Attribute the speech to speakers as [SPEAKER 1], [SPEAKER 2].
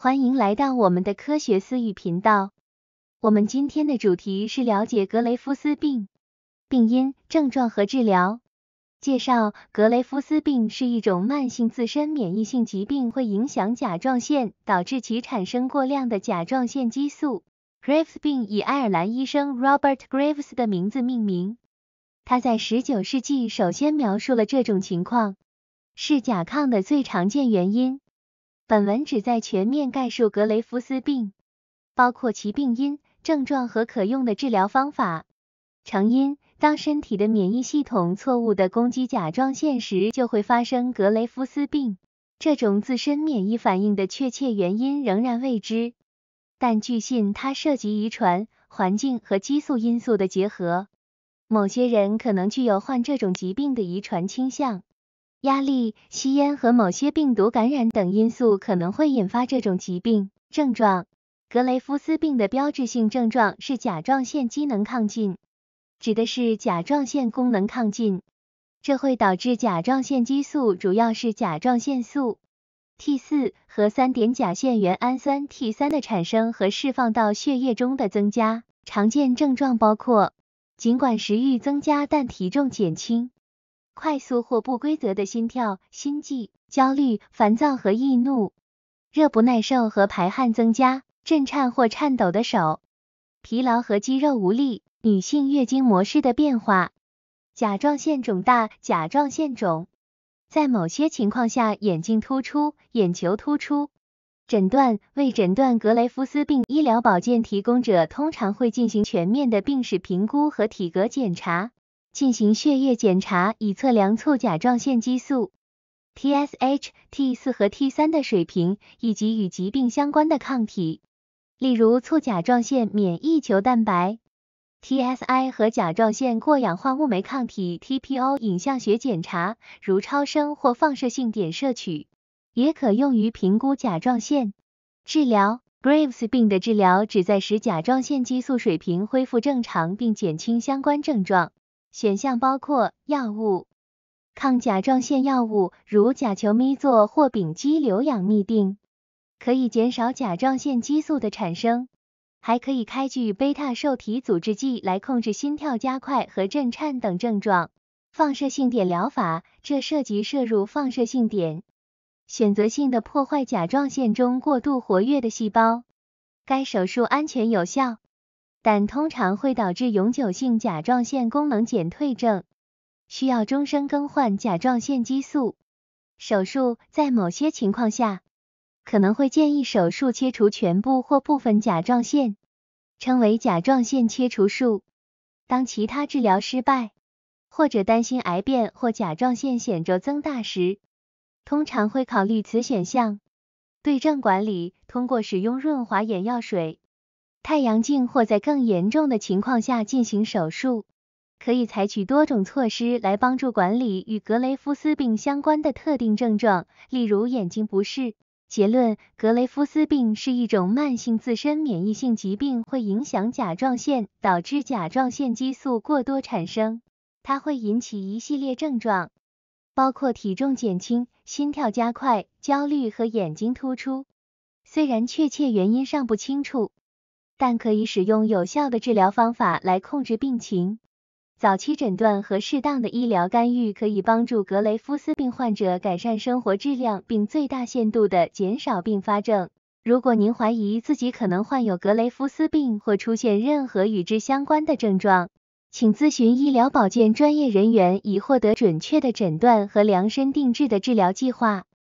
[SPEAKER 1] 欢迎来到我们的科学私语频道。我们今天的主题是了解格雷夫斯病、病因、症状和治疗。介绍：格雷夫斯病是一种慢性自身免疫性疾病，会影响甲状腺，导致其产生过量的甲状腺激素。Graves 病以爱尔兰医生 Robert Graves 的名字命名，他在19世纪首先描述了这种情况，是甲亢的最常见原因。本文旨在全面概述格雷夫斯病，包括其病因、症状和可用的治疗方法。成因：当身体的免疫系统错误的攻击甲状腺时，就会发生格雷夫斯病。这种自身免疫反应的确切原因仍然未知，但据信它涉及遗传、环境和激素因素的结合。某些人可能具有患这种疾病的遗传倾向。压力、吸烟和某些病毒感染等因素可能会引发这种疾病。症状：格雷夫斯病的标志性症状是甲状腺机能亢进，指的是甲状腺功能亢进，这会导致甲状腺激素，主要是甲状腺素 T4 和三碘甲腺原氨酸 T3 的产生和释放到血液中的增加。常见症状包括，尽管食欲增加，但体重减轻。快速或不规则的心跳、心悸、焦虑、烦躁和易怒，热不耐受和排汗增加，震颤或颤抖的手，疲劳和肌肉无力，女性月经模式的变化，甲状腺肿大、甲状腺肿，在某些情况下眼睛突出、眼球突出。诊断为诊断格雷夫斯病医疗保健提供者通常会进行全面的病史评估和体格检查。进行血液检查，以测量促甲状腺激素 TSH、T 四和 T 三的水平，以及与疾病相关的抗体，例如促甲状腺免疫球蛋白 TSI 和甲状腺过氧化物酶抗体 TPO。影像学检查，如超声或放射性碘摄取，也可用于评估甲状腺。治疗 Graves 病的治疗旨在使甲状腺激素水平恢复正常，并减轻相关症状。选项包括药物，抗甲状腺药物如甲巯咪唑或丙基硫氧嘧啶，可以减少甲状腺激素的产生。还可以开具贝塔受体阻滞剂来控制心跳加快和震颤等症状。放射性碘疗法，这涉及摄入放射性碘，选择性的破坏甲状腺中过度活跃的细胞。该手术安全有效。但通常会导致永久性甲状腺功能减退症，需要终生更换甲状腺激素。手术在某些情况下可能会建议手术切除全部或部分甲状腺，称为甲状腺切除术。当其他治疗失败，或者担心癌变或甲状腺显著增大时，通常会考虑此选项。对症管理通过使用润滑眼药水。太阳镜，或在更严重的情况下进行手术。可以采取多种措施来帮助管理与格雷夫斯病相关的特定症状，例如眼睛不适。结论：格雷夫斯病是一种慢性自身免疫性疾病，会影响甲状腺，导致甲状腺激素过多产生。它会引起一系列症状，包括体重减轻、心跳加快、焦虑和眼睛突出。虽然确切原因尚不清楚。但可以使用有效的治疗方法来控制病情。早期诊断和适当的医疗干预可以帮助格雷夫斯病患者改善生活质量，并最大限度的减少并发症。如果您怀疑自己可能患有格雷夫斯病或出现任何与之相关的症状，请咨询医疗保健专业人员以获得准确的诊断和量身定制的治疗计划。